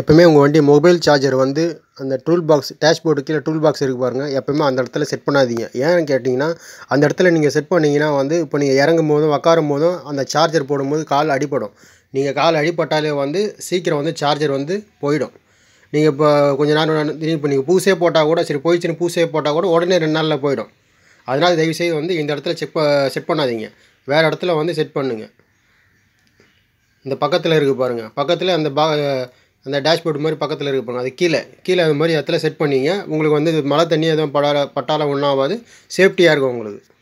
எப்போவுமே உங்கள் வண்டி மொபைல் சார்ஜர் வந்து அந்த டூல் பாக்ஸ் டேஷ்போர்டு கீழே டூல் பாக்ஸ் இருக்குது பாருங்கள் எப்போயுமே அந்த இடத்துல செட் பண்ணாதீங்க ஏன்னு கேட்டிங்கன்னா அந்த இடத்துல நீங்கள் செட் பண்ணிங்கன்னா வந்து இப்போ நீங்கள் இறங்கும் போதும் உக்காரும் போதும் அந்த சார்ஜர் போடும்போது கால் அடிப்படும் நீங்கள் கால் அடிப்பட்டாலே வந்து சீக்கிரம் வந்து சார்ஜர் வந்து போயிடும் நீங்கள் இப்போ கொஞ்ச நேரம் இப்போ நீங்கள் பூசே போட்டால் கூட சரி போயிடுச்சுன்னு பூசே போட்டால் கூட உடனே ரெண்டு நாளில் போயிடும் அதனால் தயவுசெய்து வந்து இந்த இடத்துல செக் செட் பண்ணாதீங்க வேறு இடத்துல வந்து செட் பண்ணுங்கள் இந்த பக்கத்தில் இருக்குது பாருங்கள் பக்கத்தில் அந்த பா அந்த டேஷ்போர்ட் மாதிரி பக்கத்தில் இருப்பாங்க அது கீழே கீழே அது மாதிரி இடத்துல செட் பண்ணிங்க உங்களுக்கு வந்து மழை தண்ணி எதுவும் படார ஒன்றும் ஆகாது சேஃப்டியாக இருக்கும் உங்களுக்கு